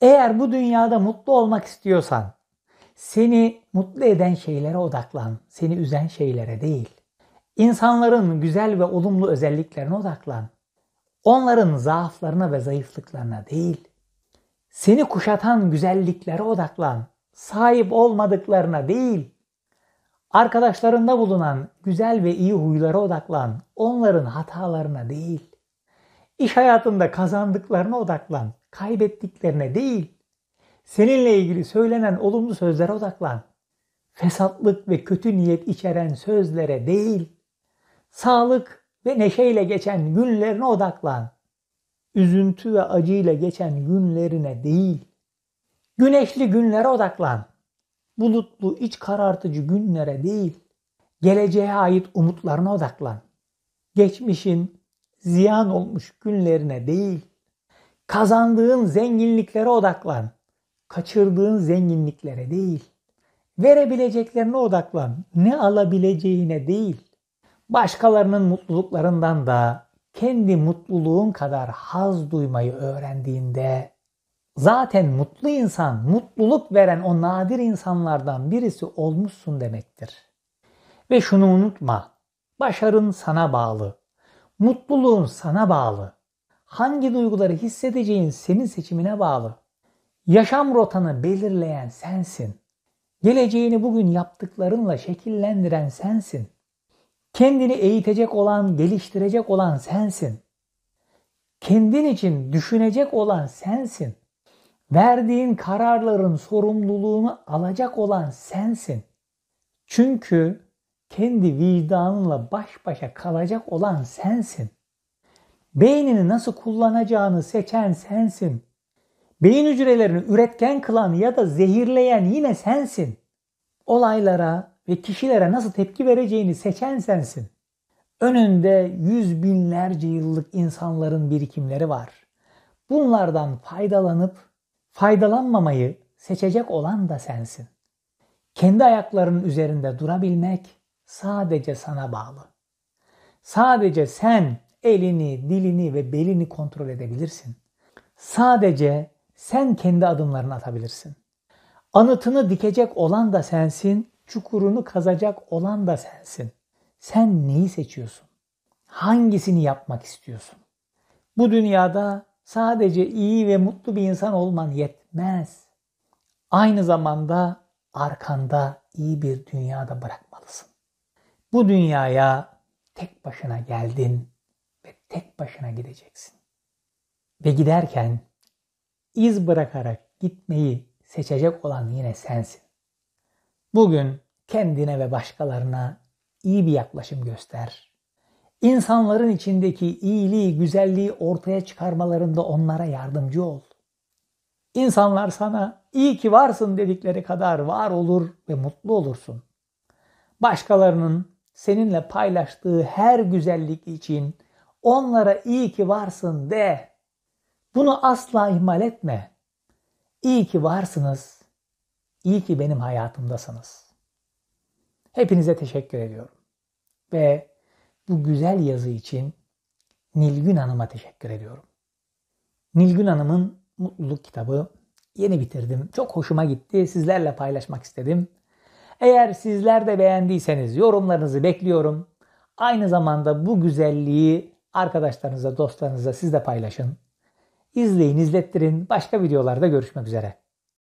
Eğer bu dünyada mutlu olmak istiyorsan seni mutlu eden şeylere odaklan. Seni üzen şeylere değil. İnsanların güzel ve olumlu özelliklerine odaklan. Onların zaaflarına ve zayıflıklarına değil. Seni kuşatan güzelliklere odaklan. Sahip olmadıklarına değil. Arkadaşlarında bulunan güzel ve iyi huylara odaklan. Onların hatalarına değil. İş hayatında kazandıklarına odaklan kaybettiklerine değil, seninle ilgili söylenen olumlu sözlere odaklan. Fesatlık ve kötü niyet içeren sözlere değil, sağlık ve neşeyle geçen günlerine odaklan. Üzüntü ve acıyla geçen günlerine değil. Güneşli günlere odaklan. Bulutlu, iç karartıcı günlere değil. Geleceğe ait umutlarına odaklan. Geçmişin ziyan olmuş günlerine değil. Kazandığın zenginliklere odaklan. Kaçırdığın zenginliklere değil. Verebileceklerine odaklan. Ne alabileceğine değil. Başkalarının mutluluklarından da kendi mutluluğun kadar haz duymayı öğrendiğinde zaten mutlu insan, mutluluk veren o nadir insanlardan birisi olmuşsun demektir. Ve şunu unutma. Başarın sana bağlı. Mutluluğun sana bağlı hangi duyguları hissedeceğin senin seçimine bağlı. Yaşam rotanı belirleyen sensin. Geleceğini bugün yaptıklarınla şekillendiren sensin. Kendini eğitecek olan, geliştirecek olan sensin. Kendin için düşünecek olan sensin. Verdiğin kararların sorumluluğunu alacak olan sensin. Çünkü kendi vicdanınla baş başa kalacak olan sensin. Beynini nasıl kullanacağını seçen sensin. Beyin hücrelerini üretken kılan ya da zehirleyen yine sensin. Olaylara ve kişilere nasıl tepki vereceğini seçen sensin. Önünde yüz binlerce yıllık insanların birikimleri var. Bunlardan faydalanıp faydalanmamayı seçecek olan da sensin. Kendi ayaklarının üzerinde durabilmek sadece sana bağlı. Sadece sen elini, dilini ve belini kontrol edebilirsin. Sadece sen kendi adımlarını atabilirsin. Anıtını dikecek olan da sensin, çukurunu kazacak olan da sensin. Sen neyi seçiyorsun? Hangisini yapmak istiyorsun? Bu dünyada sadece iyi ve mutlu bir insan olman yetmez. Aynı zamanda arkanda iyi bir dünyada bırakmalısın. Bu dünyaya tek başına geldin tek başına gideceksin. Ve giderken iz bırakarak gitmeyi seçecek olan yine sensin. Bugün kendine ve başkalarına iyi bir yaklaşım göster. İnsanların içindeki iyiliği, güzelliği ortaya çıkarmalarında onlara yardımcı ol. İnsanlar sana iyi ki varsın dedikleri kadar var olur ve mutlu olursun. Başkalarının seninle paylaştığı her güzellik için Onlara iyi ki varsın de. Bunu asla ihmal etme. İyi ki varsınız. İyi ki benim hayatımdasınız. Hepinize teşekkür ediyorum. Ve bu güzel yazı için Nilgün Hanım'a teşekkür ediyorum. Nilgün Hanım'ın mutluluk kitabı yeni bitirdim. Çok hoşuma gitti. Sizlerle paylaşmak istedim. Eğer sizler de beğendiyseniz yorumlarınızı bekliyorum. Aynı zamanda bu güzelliği Arkadaşlarınıza, dostlarınıza siz de paylaşın. İzleyin, izlettirin. Başka videolarda görüşmek üzere.